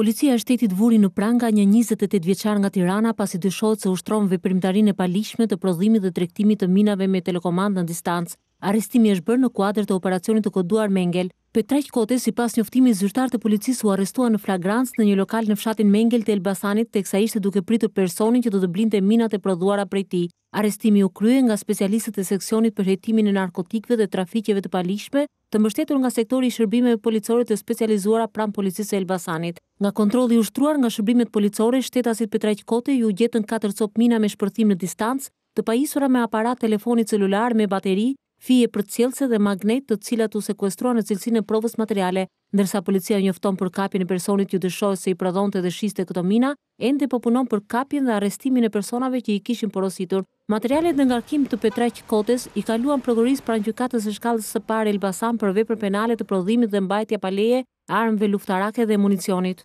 Policia e shtetit vuri në pranga një 28 vjeçar nga Tirana pasi dyshohet se ushtron veprimtarinë e palishme të prodhimit dhe tregtimit të minave me telekomandë në distancë. Arrestimi është bërë në kuadrë të operacionit të koduar Mengel. Petreq Kote, si pas njoftimi zyrtar të policisë, u arrestua në flagrans në një lokal në fshatin Mengel të Elbasanit, të eksa ishte duke pritur personin që do të blinte minat e prodhuara prej ti. Arrestimi u krye nga specialistët e seksionit për hetimin e narkotikve dhe trafikjeve të palishme, të mbështetur nga sektori i shërbimeve policore të specializuara pranë policisë e Elbasanit. Nga kontroli ushtruar nga shërbimet policore, shtetasit Petreq Kote ju gjetën 4 copë mina me shpërthim në distancë, të pajisura me aparat telefonit celular me bateri fije për cilëse dhe magnet të cilat u sekuestruan në cilësin e provës materiale, ndërsa policia njofton për kapjen e personit ju dëshojë se i pradhon të dëshiste këto mina, ende po punon për kapjen dhe arestimin e personave që i kishin porositur. Materialet në ngarkim të Petreq Kotes i kaluan prokuris pra një katës e shkallës së pare Elbasan për vepër penale të prodhimit dhe mbajtja paleje, armëve luftarake dhe municionit.